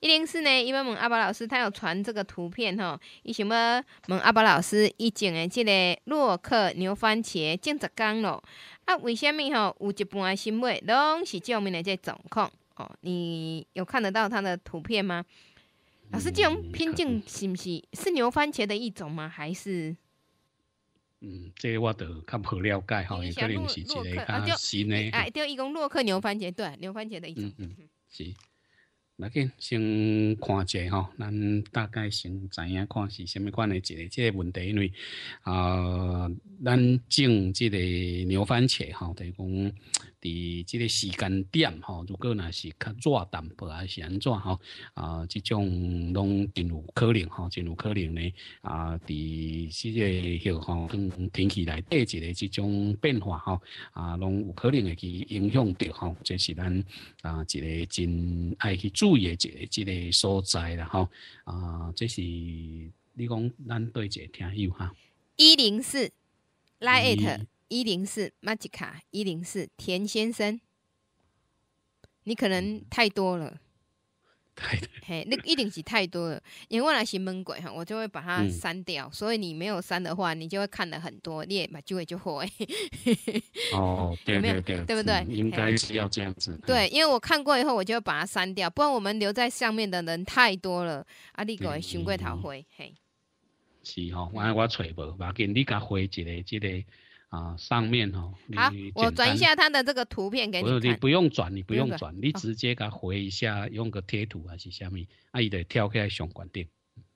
一零四呢？伊问问阿宝老师，他有传这个图片哈，伊想要问阿宝老师，以前的这个洛克牛番茄种十工了啊？为什么哈有一半的新闻拢是这样的这状况？哦，你有看得到他的图片吗？老师这种品种是不是是牛番茄的一种吗？还是？嗯，这个我得看无了解吼，也可能是一个啊，叫哎对，伊讲洛克牛番茄，对，牛番茄的一种，嗯嗯嗯，是。来，先看一下吼，咱大概先知影看是虾米款的一个这个问题，因为啊，咱种即个牛番茄哈，得讲。伫即个时间点吼，如果若是较热淡薄还是安怎吼啊，这种拢真有可能吼，真有可能咧啊，伫即、这些气吼、跟天气内底一个即种变化吼啊，拢有可能会去影响着吼，这是咱啊一个真爱去注意的一个一个所在啦吼啊，这是你讲咱对一个听友哈，一零四，来 it。一零四马吉卡，一零四田先生，你可能太多了，太多，嘿，那一零几太多了，因为那些闷鬼哈，我就会把它删掉，所以你没有删的话，你就会看了很多，列马吉会就会，哦，对对对，对不对？应该是要这样子，对，因为我看过以后，我就会把它删掉，不然我们留在上面的人太多了，阿丽鬼、雄鬼、头回嘿，是哦，我我找无，马紧，你家回一个，一个。啊，上面哦，好，我转一下他的这个图片给你。不用，你不用转，你不用转，你直接给他回一下，用个贴图还是下面，阿姨得跳开雄关店，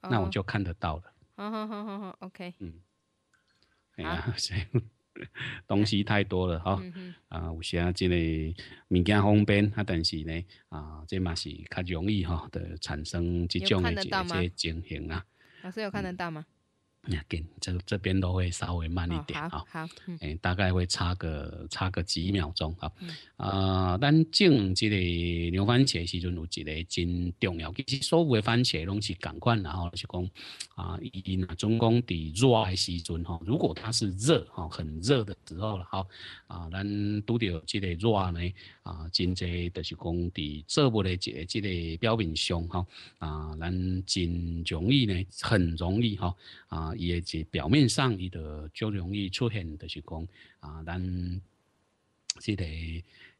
那我就看得到了。好好好好好，OK。嗯，哎呀，东西太多了哈。嗯。啊，有些这类物件方便，啊，但是呢，啊，这嘛是较容易哈的产生这种的一些情形啊。老师有看得到吗？你这这边都会稍微慢一点啊。好，嗯，大概会差个差个几秒钟啊。啊，咱种这个牛番茄时阵，有一个真重要。其实所有的番茄拢是同款，然后是讲啊，因啊，总共伫热的时阵哈，如果它是热哈，很热的时候了哈啊，咱拄着这个热呢啊，真侪就是讲伫植物的这这个表面上哈啊，咱真容易呢，很容易哈啊。伊诶即表面上，伊就足容易出现，就是讲啊，咱即个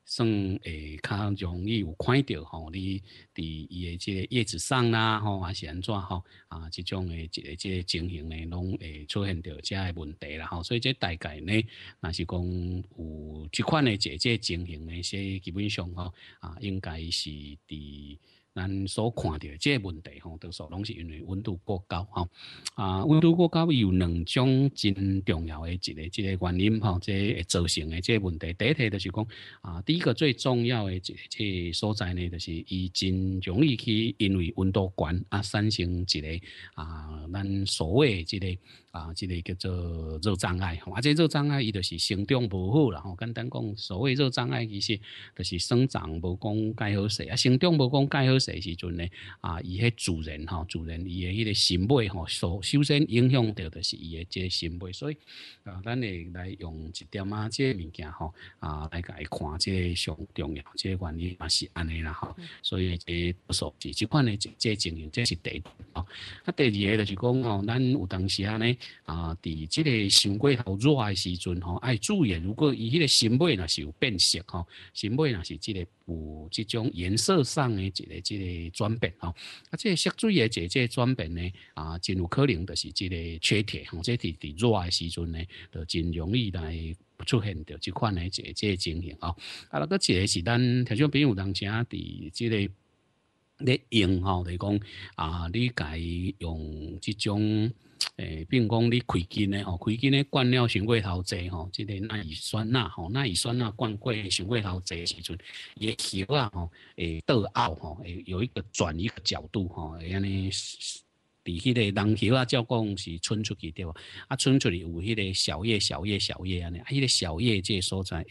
算会较容易有看到吼，你伫伊诶即个叶子上啦吼，还是安怎吼啊？即种诶即个即个情形诶，拢会出现着遮个问题啦吼。所以即大概呢，若是讲有即款诶即个情形咧，说基本上吼啊，应该是伫。咱所看到这问题吼，多数拢是因为温度过高吼。啊，温度过高有两种真重要的一个、一个原因吼，这造成的这问题。第一题就是讲啊，第一个最重要的这这所在呢，就是伊真容易去因为温度高啊，产生一个啊，咱所谓这个。啊，即个叫做做障碍，或者做障碍，伊就是生长无好啦。吼，简单讲，所谓做障碍，其实就是生长无讲盖好势啊，生长无讲盖好势时阵呢，啊，伊迄主人吼，主人伊的迄个心脉吼，所首先影响到的是伊的即个心脉，所以啊，咱会来用一点啊，即物件吼啊，来甲伊看即个上重要即个原因也是安尼啦，吼。所以即数字即款的即个情形，即是第。啊，第二个就是讲哦，咱有当时呢，啊，伫即个心胃头热的时阵吼，爱注意，如果伊迄个心胃若是有变色吼，心胃若是即个有这种颜色上的一个这个转变吼，啊，这个色水也即个转变呢，啊，真有可能就是这个缺铁，吼，这是伫热的时阵呢，就真容易来出现着即款呢，即个情形哦，啊，那个这个是咱平常朋友当时伫即个。咧用吼，来讲啊，你己用即种诶，并讲你开菌咧吼，开菌咧灌了伤过头侪吼，即个钠乙酸钠吼，钠乙酸钠灌过过头陶诶时阵，也稠啊吼，诶，倒凹吼，诶，有一个转移个角度吼，会安尼。比迄个人口啊，照讲是伸出去对无？啊，伸出去有迄个小叶、小叶、小叶安呢，啊，迄个小叶即个所在，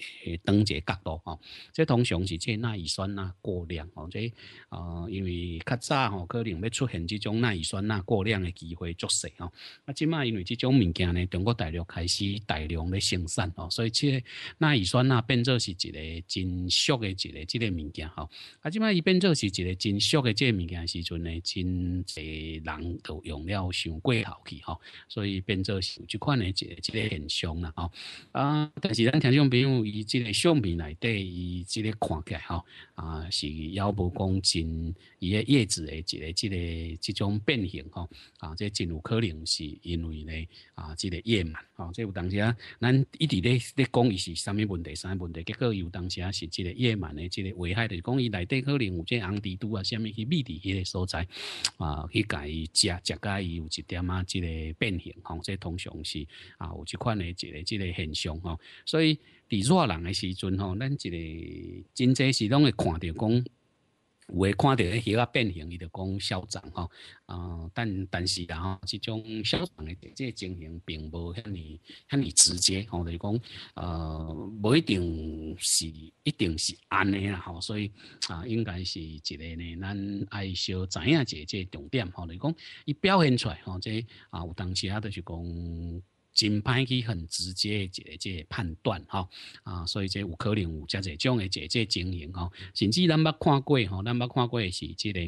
当一个角度吼，即通常是即钠乙酸钠过量吼，即呃，因为较早吼，可能要出现即种钠乙酸钠过量的机会作死吼，啊，即嘛因为即种物件呢，中国大陆开始大量咧生产吼，所以即钠乙酸钠变作是一个真俗的一个即个物件吼，啊，即嘛伊变作是一个真俗的即个物件时阵呢，真侪人。都用了伤过头去吼，所以变做是即款的即一个现象啦吼啊。但是咱听众朋友以即个相片内底以即个看起来吼。啊，是也无讲真，伊个叶子的一个即个即种变形吼，啊，这真有可能是因为呢，啊，即个叶螨，哦，即有当时啊，咱一直咧咧讲伊是啥物问题，啥问题，结果有当时啊是即个叶螨的即个危害是讲伊内底可能有即红蜘蛛啊，啥物去密伫迄个所在，啊，去伊食食甲伊有一点啊，即个变形吼，这通常是啊，有即款的一个即个现象吼，所以。伫热人诶时阵吼，咱一个真侪是拢会看到讲，有诶看到迄个变形，伊就讲嚣张吼。啊，但但是啊，吼，即种嚣张诶即个情形并无遐尼遐尼直接吼，就是讲，呃，不一定，是一定是安尼啦吼。所以啊，应该是一个呢，咱爱小知影一个即个重点吼，就是讲，伊表现出来吼，即啊有当时啊，就是讲。真歹去很直接诶，解个判断哈啊，所以即有可能有遮侪种诶解个经营吼，甚至咱捌看过吼，咱捌看过是即个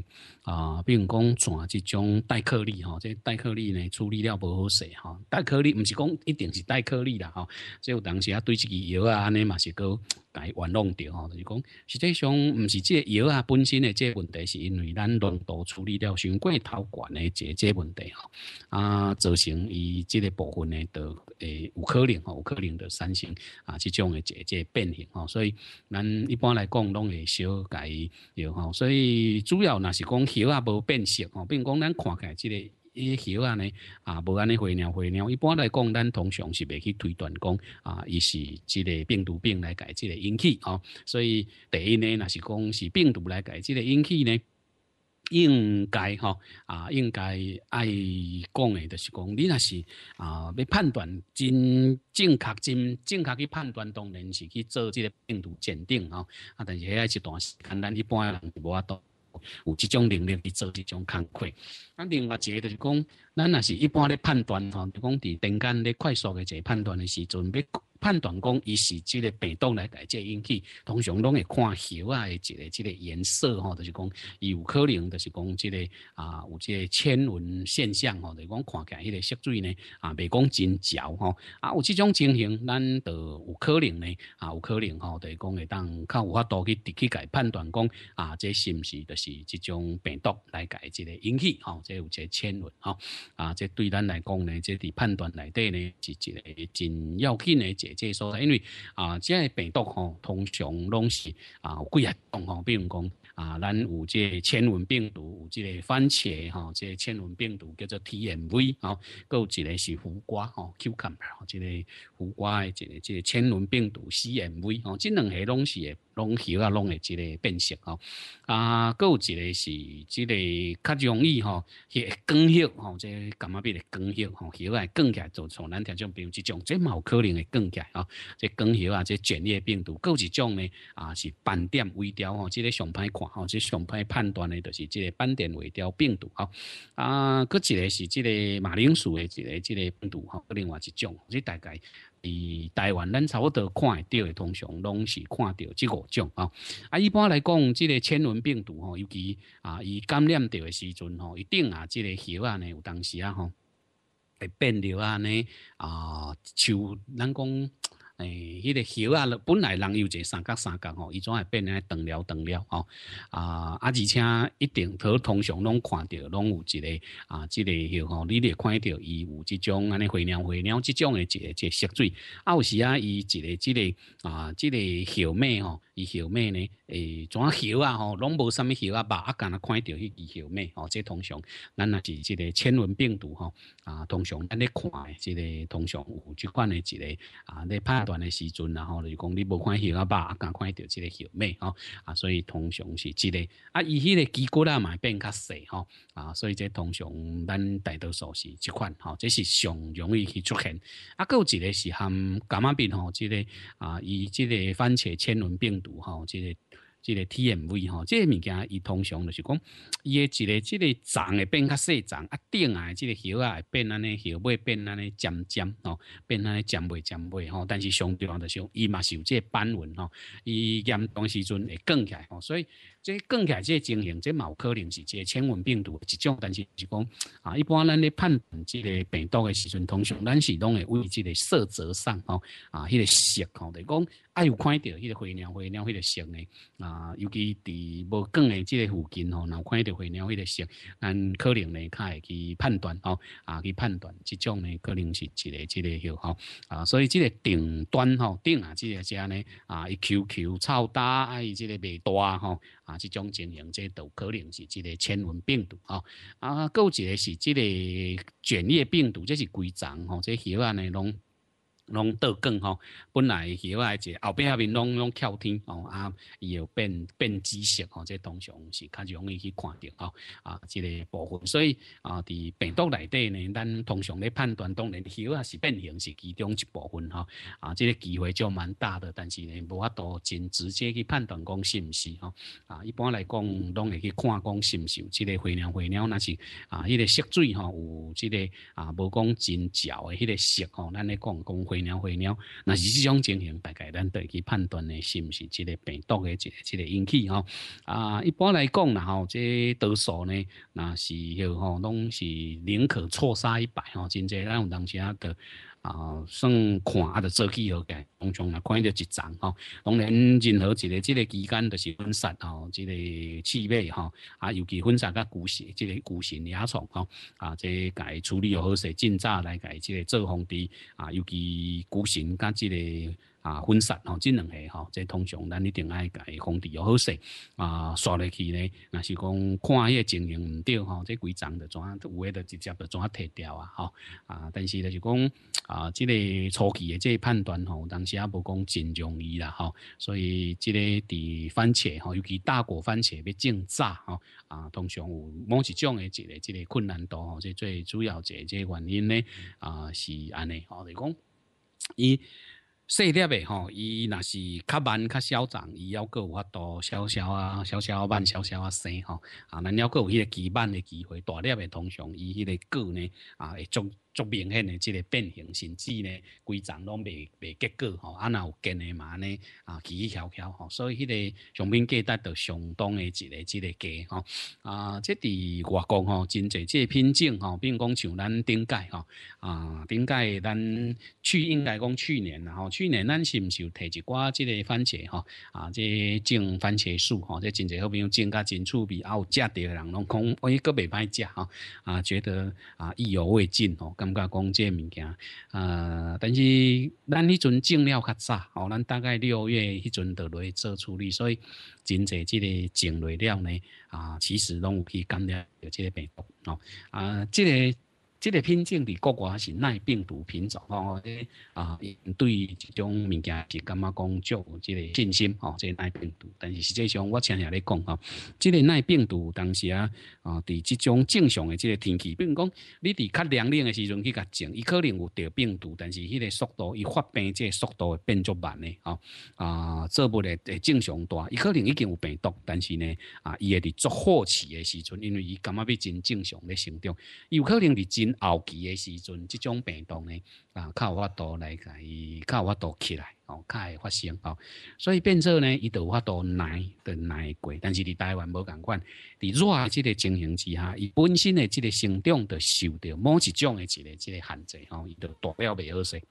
啊，比如讲转即种带颗粒吼，即带颗粒呢处理了不好势哈，带颗粒毋是讲一定是带颗粒啦吼，即有当时啊对即个药啊安尼嘛是够改玩弄掉吼，就是讲实际上毋是即个药啊本身诶即个问题，是因为咱浓度处理了伤过头悬诶即个问题吼啊，造成伊即个部分诶。就诶，有可能吼，有可能的产生啊，这种的这这变形吼，所以咱一般来讲，拢会小改有吼，所以主要那是讲鸟啊无变色吼，并讲咱看起来即个，伊鸟啊呢啊无安尼灰鸟灰鸟，一般来讲咱通常是袂去推断讲啊，伊是即个病毒病来改即个引起吼，所以第一呢，那是讲是病毒来改即个引起呢。应该吼啊，应该爱讲诶，就是讲你那是啊，要判断真正确、真正确去判断，当然是去做这个病毒鉴定吼啊，但是迄一段时间，咱一般诶人无啊度有这种能力去做这种抗作。啊，另外一个就是讲。咱若是一般咧判断吼，就讲伫中间咧快速嘅一个判断嘅时阵，要判断讲伊是即个病毒来解即个引起，通常拢会看血啊，一个即个颜色吼，就是讲伊有可能，就是讲即个啊有即个纤纹现象吼，就是讲看起来迄个色水呢啊袂讲真焦吼，啊有即种情形，咱就有可能呢啊有可能吼，就是讲会当较有法度去去伊判断讲啊，这是不是就是即种病毒来解即个引起吼，即有这纤纹吼。啊，这对咱来讲呢，这伫判断内底呢，是一个真要紧的姐个所在，因为啊，这病毒吼，通常拢是啊，有几啊种吼，比如讲啊，咱有这千轮病毒，有这个番茄吼，这千轮病毒叫做 T M V 吼，有一个是苦瓜吼，Q Cam 吼，这个苦瓜的这个这千轮病毒 C M V 吼，这两拢东西。拢诶即个变色吼啊佫有一个是即个较容易吼迄个梗血吼即个感冒病的梗血吼血癌更起来造成咱条种病即种即嘛有可能会更起来啊即个梗啊即个卷液病毒佫有一种呢啊是斑点微雕吼即个上歹看吼即上歹判断呢着是即个斑点微雕病毒吼啊佫一个是即个马铃薯的一个即个病毒吼佫另外一种即大概以台湾咱差不多看到的通常拢是看到这五种啊，啊一般来讲，这个千伦病毒吼，尤其啊，以感染到的时阵吼，一定啊，这个血啊呢，有当时啊吼，会变掉啊呢啊，就咱讲。诶，迄个叶啊，本来人有个三角三角吼，伊总会变来断了断了吼，啊啊而且一定，通常拢看到拢有一个啊，即个叶吼，你得看到伊有即种安尼回鸟回鸟即种一个一个色水，啊，有时啊伊一个即个啊即个叶咩吼？伊后尾呢？诶，怎血啊？吼，拢无啥物血啊吧？啊，干那看到迄支后尾吼，这通常，咱那是即个千文病毒吼啊，通常咱咧看即个通常有即款的即个啊，咧判断的时阵然后就讲你无看血啊吧？啊，干看到即个后尾吼啊，所以通常是即个啊，伊迄个结构啊嘛变较细吼啊，所以这通常咱大多数是即款吼，这是上容易去出现啊。有一个是含感冒病吼，即个啊，伊即个番茄千文病。吼，即个即个 T M V 吼，这个物件伊通常就是讲，伊诶即个即个长会变较细长，啊顶啊即个叶啊会变安尼叶尾变安尼尖尖吼，变安尼尖尾尖尾吼，但是相对上的是伊嘛是有即个斑纹吼，伊严当时阵会更来吼，所以。即更起来即情形，即有可能是这个潜蚊病毒一种，但是是讲啊，一般咱咧判断即个病毒的时阵，通常咱是拢会为即个色泽上吼啊，迄个色吼，就讲啊有看到迄个灰鸟灰鸟迄个色嘅啊，尤其伫无管诶即个附近吼，然后看到灰鸟迄个色，咱可能咧，较会去判断吼啊，去判断即种呢，可能是一个这个许吼啊，所以即个顶端吼顶啊，即个只呢啊，一球球超大啊，伊即个袂大吼。啊，这种情形，这都可能是这个亲吻病毒啊，啊，够一个是这个卷叶病毒，这是归种哦，这许啊内容。拢倒更吼，本来许个一后壁下面拢拢跳天吼，啊伊有变变紫色吼，这通常是较容易去看到吼，啊，这个部分，所以啊，伫病毒内底呢，咱通常咧判断当然许个是变形是其中一部分吼，啊，这个机会就蛮大的，但是呢，无法度真直接去判断讲是毋是吼，啊，一般来讲拢会去看讲是毋是，这个灰鸟灰鸟那是啊，迄个色水吼有这个啊，无讲真潮的迄个色吼，咱咧讲讲。灰鸟，灰鸟，那是这种情形，大概咱得去判断呢，是不是这个病毒的这个、这个引起哦。啊，一般来讲呢，吼，这多数呢，那是吼，拢是宁可错杀一百吼，真济咱有当时啊的。啊，算看啊，就做记号计，通常咧看到一章吼，当然任何一个，即个期间就是分散吼，即个气味吼，啊尤其分散个股息，即个股息也长吼，啊即个处理好势，尽早来即个做防便，啊尤其股息甲即个。啊，分散吼，即两个吼，即通常咱一定爱解控制又好势啊，刷落去呢，那是讲看迄个情形唔对吼，即规章的怎有诶，就直接就怎提掉啊吼啊。但是咧是讲啊，即个初期诶，即判断吼，当时也无讲真容易啦吼，所以即个伫番茄吼，尤其大果番茄要精扎吼啊，通常有某一种诶，即个即个困难度吼，即最主要一个原因咧啊，是安尼吼，就讲伊。细粒诶吼，伊若是较慢较消长，伊要各有法度小小啊，小啊慢小小啊生吼，啊，咱要各有迄个举办诶机会，大粒诶通常伊迄个个呢啊会足。足明显的即个变形甚至呢，规掌拢未未结果吼，啊，那有根的嘛呢？啊，奇奇巧巧吼，所以迄个上片价值都相当的即个即个价吼。啊，即伫外国吼，真侪即品种吼，比如讲像咱顶界吼，啊，顶界咱去应该讲去年，吼，去年咱是毋是有提一寡即个番茄吼？啊，即种番茄树吼，即真侪好朋友种甲真趣味，啊，有食着的人拢讲，喂个未歹食吼，啊，觉得啊意犹未尽吼。感觉讲这物件，呃，但是咱迄阵种了较早，哦，咱大概六月迄阵就来做处理，所以真侪这个种类料呢，啊，其实拢有去感染有这个病毒，哦，啊，这个。即个品种伫国外是耐病毒品种吼，诶啊，对即种物件是感觉讲足有即个信心吼，即耐病毒。但是实际上我前下咧讲吼，即个耐病毒当时啊，哦，伫即种正常诶即个天气，比如讲你伫较凉凉诶时阵去甲种，伊可能有得病毒，但是迄个速度伊发病即个速度会变足慢的吼啊，做不咧正常大，伊可能已经有病毒，但是呢啊，伊也伫作好期诶时阵，因为伊感觉要真正常咧生长，有可能伫真。后期的时阵，这种病毒呢，啊，较有法度来，较有法度起来，哦，较会发生哦，所以变做呢，伊就有法度奶的来过，但是伫台湾无同款，伫热这个情形之下，伊本身的这个生长就受到某一种的这个限制哦，伊就代表袂好势。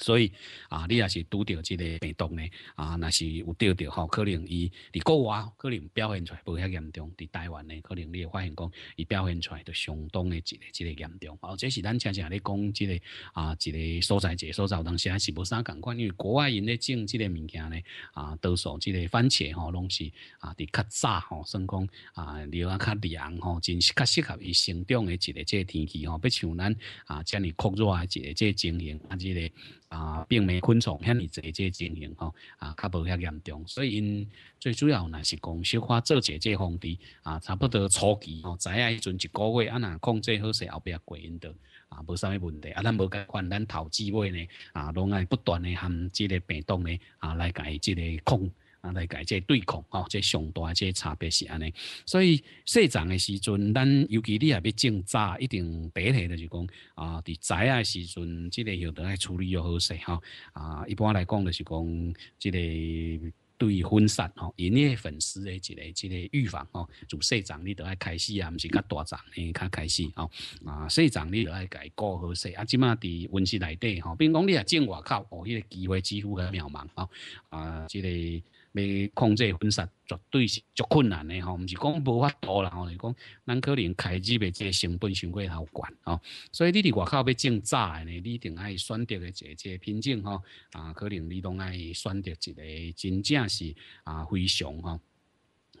所以啊，你也是拄着即个病毒呢啊，那是有钓着吼，可能伊伫国外可能表现出来不遐严重，伫台湾呢，可能你会发现讲伊表现出来就相当的一个一个严重。哦，这是咱常常咧讲即个啊，一个所在一个所在，有当时还是无啥共款，因为国外人咧种即个物件咧啊，多数即个番茄吼拢是啊，伫较早吼算讲啊，留啊较凉吼，真是较适合伊生长的一个即个天气吼，不像咱啊，遮尔酷热啊，一个即个情形啊即个。啊，并没昆虫遐尼直接经营吼，啊，较无遐严重，所以因最主要呐是讲，小可做一节防治，啊，差不多初期吼，知影迄阵一个月，啊，若控制好势，后边过因得，啊，无啥物问题，啊，咱无该患咱头几回呢，啊，拢爱不断的含这个病毒呢，啊，来改这个控。啊，来解决对抗哦，这上大啊，这差别是安尼。所以社长的时阵，咱尤其你也要种扎，一定白起的是讲啊。在栽的时阵，这个有的爱处理要好些哈。啊，一般来讲的是讲，这个。对分散哦，营业粉丝的这个这个预防吼，就社长你都要开始啊，唔是较大站，你较开始吼啊，社长你都要改过好势啊，即码伫温室内底吼，比如讲你啊进外口哦，迄个机会几乎个渺茫吼啊，这个。要控制分散绝对是足困难的吼，唔是讲无法度啦吼，是讲咱可能开支的这个成本相对好悬吼，所以你伫外口要种茶呢，你定爱选择个一个品种吼，啊，可能你拢爱选择一个真正是啊，非常吼。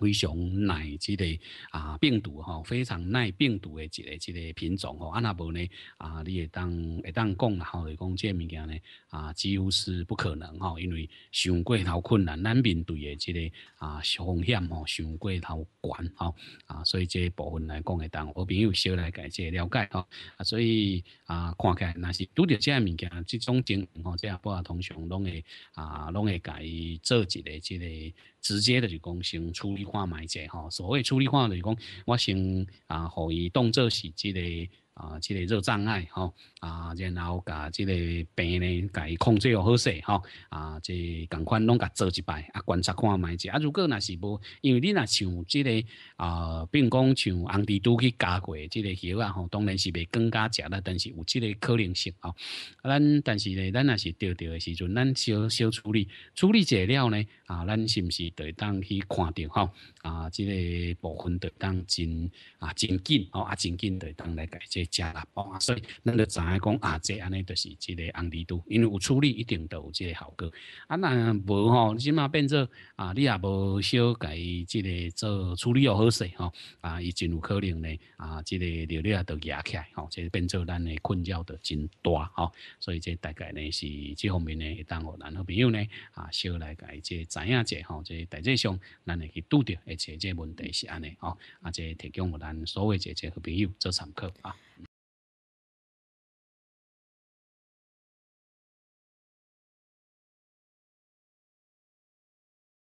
非常耐之个啊病毒吼，非常耐病毒的一个一个品种哦。啊那无呢啊，你会当会当讲吼，来讲这物件呢啊，几乎是不可能吼，因为上过头困难，难面对的这个啊风险吼，上过头悬吼啊，所以这部分来讲会当好朋友小来解这了解哦。啊所以啊，看起来那是拄着这物件，这种况吼，这不啊通常拢会啊，拢会改做一个之个。直接的就是讲先处理化买者吼，所谓处理化就是讲我先啊，互伊当做是即个啊，即个热障碍吼。啊，然后把这个病呢，甲伊控制好些哈。啊，即共款拢甲做一摆，啊观察看卖者。啊，如果那是无，因为你若像这个啊，并讲像红地都去加过这个药啊，吼，当然是袂更加食了，但是有这个可能性哦。咱但是呢，咱那是丢着的时阵，咱小小处理处理解了呢。啊，咱是不是得当去看掉哈？啊，这个部分得当真啊，真紧吼，啊，真紧得当来家即食啦。所以，咱着咋？来讲啊，这安尼就是一个红利度，因为有处理一定都有即个效果。啊，那无吼，起码变做啊，你也无小改即个做处理又好势吼，啊，伊真有可能呢啊，即个流量就压起来吼，即变做咱的困扰就真大吼。所以即大概呢是即方面呢，当予咱好朋友呢啊，小来改即知影者吼，即大致上咱会去拄着，而且即问题是安尼吼，啊，即提供予咱所有即即好朋友做参考啊。